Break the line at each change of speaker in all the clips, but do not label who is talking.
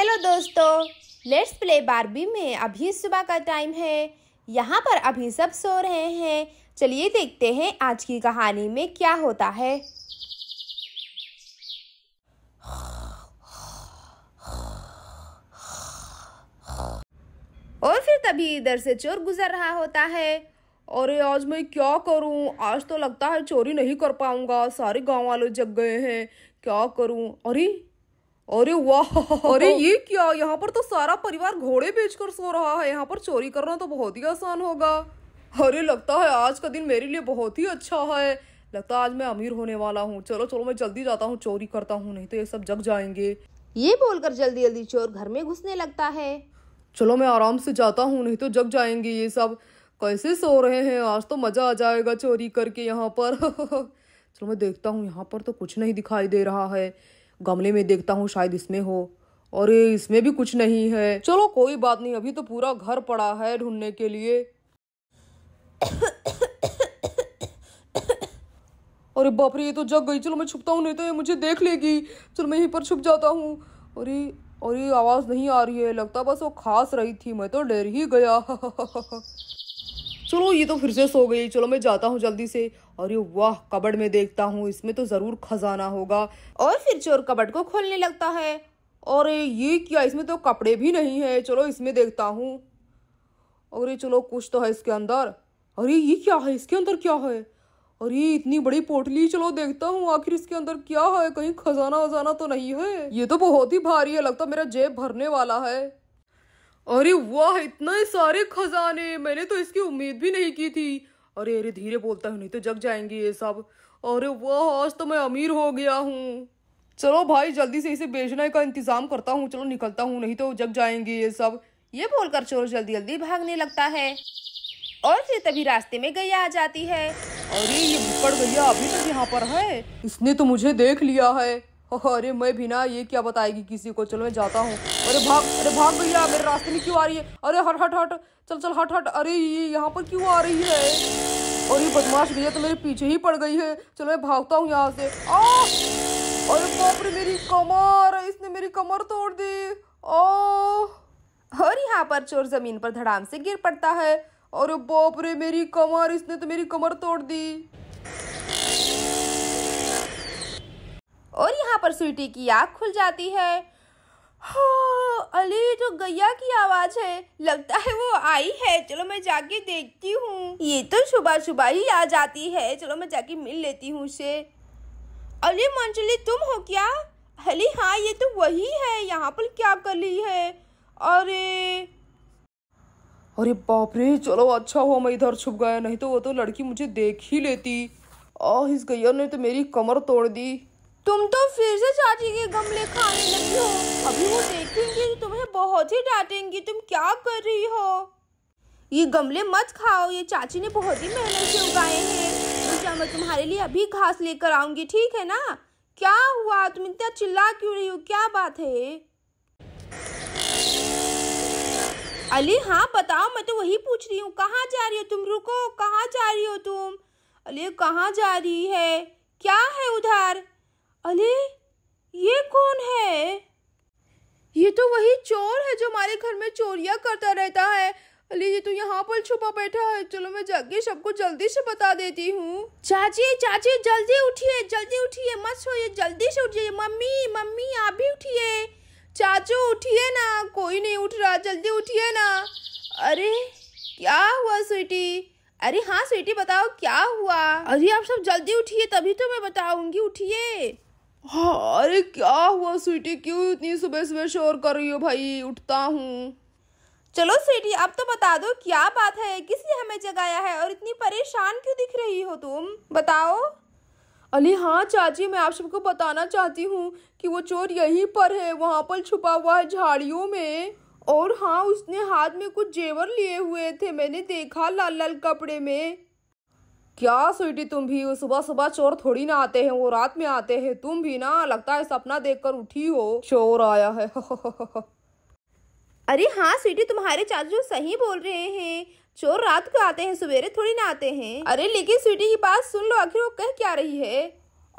hello दोस्तों let's play Barbie में अभी सुबह का टाइम है यहाँ पर अभी सब सो रहे हैं चलिए देखते हैं आज की कहानी में क्या होता है और फिर तभी इधर से चोर गुजर रहा होता है अरे आज मैं क्या करूं आज तो लगता है चोरी नहीं कर पाऊंगा सारे गांव वाले जग गए हैं क्या करूं अरे अरे वाह अरे ये क्या यहाँ पर तो सारा परिवार घोड़े बेचकर सो रहा है यहाँ पर चोरी करना तो बहुत ही आसान होगा अरे लगता है आज का दिन मेरे लिए बहुत ही अच्छा है लगता है आज मैं अमीर होने वाला हूँ चलो चलो मैं जल्दी जाता हूँ चोरी करता हूँ नहीं तो ये सब जग जाएंगे ये बोलकर जल्दी जल्दी चोर घर में घुसने लगता है चलो मैं आराम से जाता हूँ नहीं तो जग जाएंगे ये सब कैसे सो रहे हैं आज तो मजा आ जाएगा चोरी करके यहाँ पर चलो मैं देखता हूँ यहाँ पर तो कुछ नहीं दिखाई दे रहा है गमले में देखता हूँ शायद इसमें हो अरे इसमें भी कुछ नहीं है चलो कोई बात नहीं अभी तो पूरा घर पड़ा है ढूंढने के लिए अरे बाप रे ये तो जग गई चलो मैं छुपता हूँ नहीं तो ये मुझे देख लेगी चलो मैं यहीं पर छुप जाता हूँ अरे अरे आवाज़ नहीं आ रही है लगता बस वो खास रही थी मैं तो डर ही गया चलो ये तो फिर से सो गई चलो मैं जाता हूँ जल्दी से और ये वाह कबड़ में देखता हूँ इसमें तो ज़रूर खजाना होगा और फिर चोर कबड़ को खोलने लगता है और ये क्या इसमें तो कपड़े भी नहीं है चलो इसमें देखता हूँ अरे चलो कुछ तो है इसके अंदर अरे ये क्या है इसके अंदर क्या है अरे इतनी बड़ी पोटली चलो देखता हूँ आखिर इसके अंदर क्या है कहीं खजाना वजाना तो नहीं है ये तो बहुत ही भारी है लगता मेरा जेब भरने वाला है अरे वाह इतने सारे खजाने मैंने तो इसकी उम्मीद भी नहीं की थी अरे अरे धीरे बोलता हूँ नहीं तो जग जाएंगे ये सब अरे वाह आज तो मैं अमीर हो गया हूँ चलो भाई जल्दी से इसे बेचने का इंतजाम करता हूँ चलो निकलता हूँ नहीं तो जग जाएंगे ये सब ये बोलकर चोर जल्दी जल्दी भागने लगता है और फिर तभी रास्ते में गैया आ जाती है अरे ये बुक्कड़ गैया अभी तक यहाँ पर है इसने तो मुझे देख लिया है अरे मैं भी ना ये क्या बताएगी किसी को चलो मैं जाता हूँ अरे भाग अरे भाग भैया मेरे रास्ते में क्यों आ रही है अरे हट हट हट चल चल हट हट अरे ये यहाँ पर क्यों आ रही है और ये बदमाश भैया तो मेरे पीछे ही पड़ गई है चलो मैं भागता हूँ यहाँ से अरे बाप रे मेरी कमर इसने मेरी कमर तोड़ दी ओह और यहाँ पर चोर जमीन पर धड़ाम से गिर पड़ता है और बाप रे मेरी कमर इसने तो मेरी कमर तोड़ दी और यहाँ पर स्वीटी की आँख खुल जाती है हो हाँ, अली ये तो गैया की आवाज है लगता है वो आई है चलो मैं जाके देखती हूँ ये तो सुबह सुबह ही आ जाती है चलो मैं जाके मिल लेती हूँ उसे अली मंजली तुम हो क्या अली हाँ ये तो वही है यहाँ पर क्या कर ली है अरे अरे बाप रे चलो अच्छा हुआ मैं इधर छुप गया नहीं तो वो तो लड़की मुझे देख ही लेती आह इस गैया ने तो मेरी कमर तोड़ दी तुम तो फिर से चाची के गमले खाने लगी हो अभी वो देखेंगी तो तुम्हें बहुत ही डांटेंगी तुम क्या कर रही हो ये गमले मत खाओ ये चाची ने बहुत ही मेहनत से उगाए हैं तो मैं तुम्हारे लिए अभी घास लेकर आऊंगी ठीक है ना क्या हुआ तुम इतना चिल्ला क्यों रही हो क्या बात है अली हाँ बताओ मैं तो वही पूछ रही हूँ कहाँ जा रही हो तुम रुको कहाँ जा रही हो तुम अली कहाँ जा रही है क्या है उधर अरे ये कौन है ये तो वही चोर है जो हमारे घर में चोरियां करता रहता है अली ये तो यहाँ पर छुपा बैठा है चलो मैं जाके सबको जल्दी से बता देती हूँ चाची चाची जल्दी उठिए जल्दी उठिए मत सोइए जल्दी से उठिए मम्मी मम्मी आप भी उठिए चाचू उठिए ना कोई नहीं उठ रहा जल्दी उठिए ना अरे क्या हुआ स्वीटी अरे हाँ स्वीटी बताओ क्या हुआ अरे आप सब जल्दी उठिए तभी तो मैं बताऊंगी उठिए हाँ अरे क्या हुआ स्वीटी क्यों इतनी सुबह सुबह शोर कर रही हो भाई उठता हूँ चलो स्वीटी अब तो बता दो क्या बात है किसने हमें जगाया है और इतनी परेशान क्यों दिख रही हो तुम बताओ अली हाँ चाची मैं आप सबको बताना चाहती हूँ कि वो चोर यहीं पर है वहाँ पर छुपा हुआ है झाड़ियों में और हाँ उसने हाथ में कुछ जेवर लिए हुए थे मैंने देखा लाल लाल कपड़े में क्या स्वीटी तुम भी सुबह सुबह चोर थोड़ी ना आते हैं वो रात में आते हैं तुम भी ना लगता है सपना देखकर उठी हो चोर आया है अरे हाँ स्वीटी तुम्हारे चाचू सही बोल रहे हैं चोर रात को आते हैं सवेरे थोड़ी ना आते हैं अरे लेकिन स्वीटी की बात सुन लो आखिर वो कह क्या रही है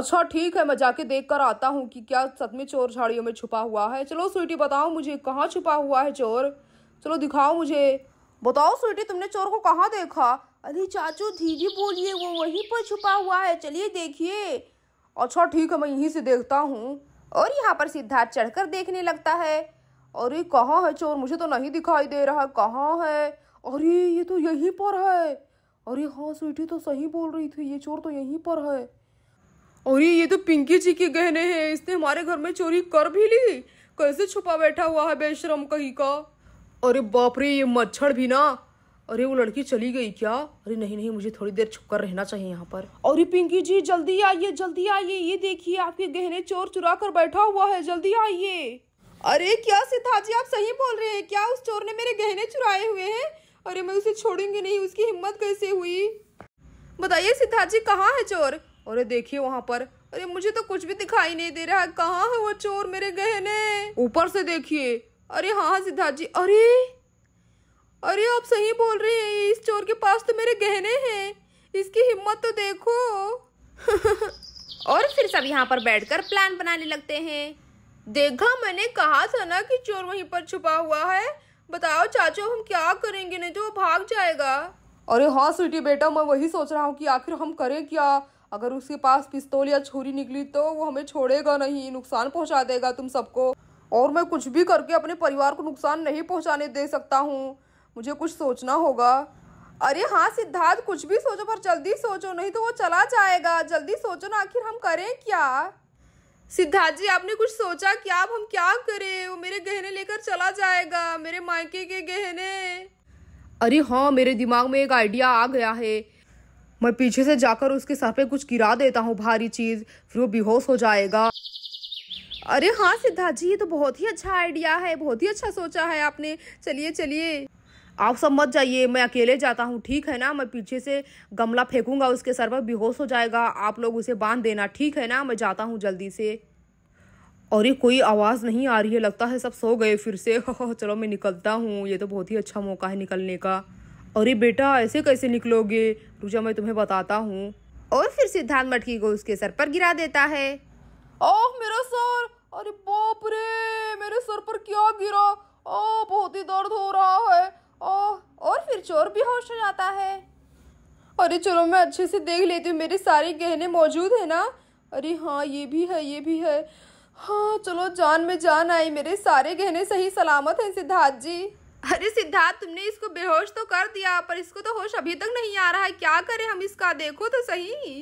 अच्छा ठीक है मैं जाके देख कर आता हूँ कि क्या सच में चोर झाड़ियों में छुपा हुआ है चलो स्वीटी बताओ मुझे कहाँ छुपा हुआ है चोर चलो दिखाओ मुझे बताओ स्वीटी तुमने चोर को कहाँ देखा अरे चाचू धीरे बोलिए वो वहीं पर छुपा हुआ है चलिए देखिए अच्छा ठीक है मैं यहीं से देखता हूँ और यहाँ पर सिद्धार्थ चढ़कर देखने लगता है अरे कहाँ है चोर मुझे तो नहीं दिखाई दे रहा कहाँ है अरे ये तो यहीं पर है अरे हाँ स्वीटी तो सही बोल रही थी ये चोर तो यहीं पर है अरे ये तो पिंकी जी के गहने हैं इसने हमारे घर में चोरी कर भी ली कैसे छुपा बैठा हुआ है बेशरम कहीं का अरे बाप रे ये मच्छर भी ना अरे वो लड़की चली गई क्या अरे नहीं नहीं मुझे थोड़ी देर छुप कर रहना चाहिए यहाँ पर और पिंकी जी जल्दी आइए जल्दी आइए ये देखिए आपके गहने चोर चुरा कर बैठा हुआ है जल्दी आइए अरे क्या सिद्धा जी आप सही बोल रहे हैं क्या उस चोर ने मेरे गहने चुराए हुए हैं अरे मैं उसे छोड़ूंगी नहीं उसकी हिम्मत कैसे हुई बताइए सिद्धा जी कहाँ है चोर अरे देखिए वहाँ पर अरे मुझे तो कुछ भी दिखाई नहीं दे रहा है कहाँ है वो चोर मेरे गहने ऊपर से देखिए अरे हाँ, हाँ सिद्धा जी अरे अरे आप सही बोल रहे हैं इस चोर के पास तो मेरे गहने हैं इसकी हिम्मत तो देखो और फिर सब यहाँ पर बैठकर प्लान बनाने लगते हैं देखा मैंने कहा था ना कि चोर वहीं पर छुपा हुआ है बताओ चाचो हम क्या करेंगे नहीं तो भाग जाएगा अरे हाँ स्वीटी बेटा मैं वही सोच रहा हूँ कि आखिर हम करें क्या अगर उसके पास पिस्तौल या छुरी निकली तो वो हमें छोड़ेगा नहीं नुकसान पहुँचा देगा तुम सबको और मैं कुछ भी करके अपने परिवार को नुकसान नहीं पहुँचाने दे सकता हूँ मुझे कुछ सोचना होगा अरे हाँ सिद्धार्थ कुछ भी सोचो पर जल्दी सोचो नहीं तो वो चला जाएगा जल्दी सोचो ना आखिर हम करें क्या सिद्धार्थ जी आपने कुछ सोचा क्या अब हम क्या करें वो मेरे गहने लेकर चला जाएगा मेरे मायके के गहने अरे हाँ मेरे दिमाग में एक आइडिया आ गया है मैं पीछे से जाकर उसके सर पे कुछ गिरा देता हूँ भारी चीज फिर वो बेहोश हो जाएगा अरे हाँ सिद्धार्थ जी ये तो बहुत ही अच्छा आइडिया है बहुत ही अच्छा सोचा है आपने चलिए चलिए आप सब मत जाइए मैं अकेले जाता हूँ ठीक है ना मैं पीछे से गमला फेंकूंगा उसके सर पर बेहोश हो जाएगा आप लोग उसे बांध देना ठीक है ना मैं जाता हूँ जल्दी से और ये कोई आवाज़ नहीं आ रही है लगता है सब सो गए फिर से चलो मैं निकलता हूँ ये तो बहुत ही अच्छा मौका है निकलने का अरे बेटा ऐसे कैसे निकलोगे रुझा मैं तुम्हें बताता हूँ और फिर सिद्धार्थ मटकी को उसके सर पर गिरा देता है ओह मेरा सर अरे बाप रे मेरे सर पर क्या गिरा ओह बहुत ही दर्द हो रहा है ओह और फिर चोर भी होश हो जाता है अरे चलो मैं अच्छे से देख लेती हूँ मेरे सारे गहने मौजूद है ना अरे हाँ ये भी है ये भी है हाँ चलो जान में जान आई मेरे सारे गहने सही सलामत हैं सिद्धार्थ जी अरे सिद्धार्थ तुमने इसको बेहोश तो कर दिया पर इसको तो होश अभी तक नहीं आ रहा है क्या करें हम इसका देखो तो सही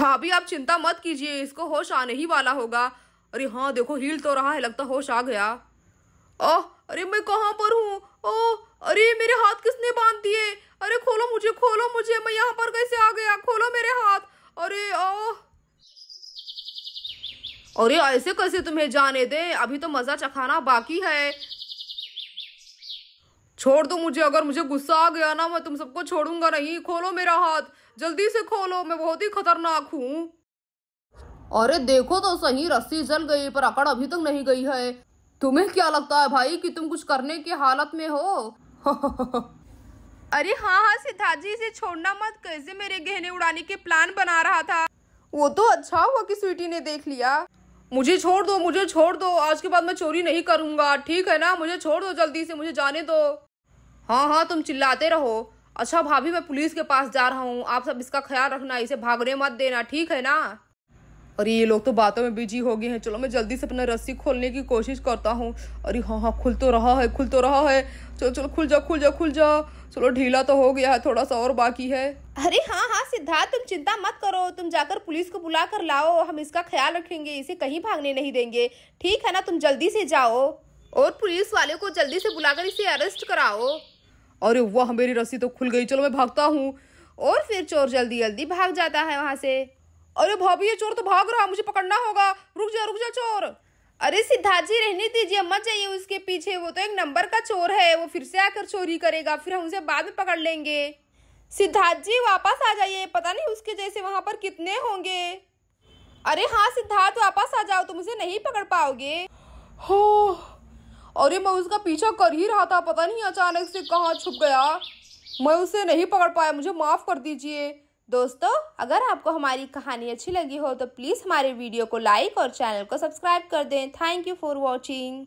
भाभी आप चिंता मत कीजिए इसको होश आने ही वाला होगा अरे हाँ देखो हिल तो रहा है लगता होश आ गया ओह अरे मैं कहाँ पर हूँ ओह अरे मेरे हाथ किसने बांध दिए अरे खोलो मुझे खोलो मुझे मैं यहाँ पर कैसे आ गया खोलो मेरे हाथ अरे ओ अरे ऐसे कैसे तुम्हें जाने दे अभी तो मजा चखाना बाकी है छोड़ दो मुझे अगर मुझे गुस्सा आ गया ना मैं तुम सबको छोड़ूंगा नहीं खोलो मेरा हाथ जल्दी से खोलो मैं बहुत ही खतरनाक हूँ अरे देखो तो सही रस्सी जल गई पर अकड़ अभी तक नहीं गई है तुम्हें क्या लगता है भाई कि तुम कुछ करने की हालत में हो अरे हाँ हाँ सिद्धार्थ जी इसे छोड़ना मत कैसे मेरे गहने उड़ाने के प्लान बना रहा था वो तो अच्छा हुआ कि स्वीटी ने देख लिया मुझे छोड़ दो मुझे छोड़ दो आज के बाद मैं चोरी नहीं करूंगा ठीक है ना मुझे छोड़ दो जल्दी से मुझे जाने दो हाँ हाँ तुम चिल्लाते रहो अच्छा भाभी मैं पुलिस के पास जा रहा हूँ आप सब इसका ख्याल रखना इसे भागने मत देना ठीक है ना और ये लोग तो बातों में बिजी हो गए हैं चलो मैं जल्दी से अपना रस्सी खोलने की कोशिश करता हूँ अरे हाँ हाँ खुल तो रहा है खुल तो रहा है चलो चलो खुल जा खुल जा खुल जा चलो ढीला तो हो गया है थोड़ा सा और बाकी है अरे हाँ हाँ सिद्धार्थ तुम चिंता मत करो तुम जाकर पुलिस को बुला कर लाओ हम इसका ख्याल रखेंगे इसे कहीं भागने नहीं देंगे ठीक है ना तुम जल्दी से जाओ और पुलिस वाले को जल्दी से बुलाकर इसे अरेस्ट कराओ अरे वाह मेरी रस्सी तो खुल गई चलो मैं भागता हूँ और फिर चोर जल्दी जल्दी भाग जाता है वहाँ से अरे भाभी ये चोर तो भाग रहा है मुझे पकड़ना होगा रुक जा रुक जा चोर अरे सिद्धार्थ जी रहने दीजिए मत जाइए उसके पीछे वो तो एक नंबर का चोर है वो फिर से आकर चोरी करेगा फिर हम उसे बाद में पकड़ लेंगे सिद्धार्थ जी वापस आ जाइए पता नहीं उसके जैसे वहाँ पर कितने होंगे अरे हाँ सिद्धार्थ वापस आ जाओ तुम उसे नहीं पकड़ पाओगे हो अरे मैं उसका पीछा कर ही रहा था पता नहीं अचानक से कहाँ छुप गया मैं उसे नहीं पकड़ पाया मुझे माफ़ कर दीजिए दोस्तों अगर आपको हमारी कहानी अच्छी लगी हो तो प्लीज़ हमारे वीडियो को लाइक और चैनल को सब्सक्राइब कर दें थैंक यू फॉर वॉचिंग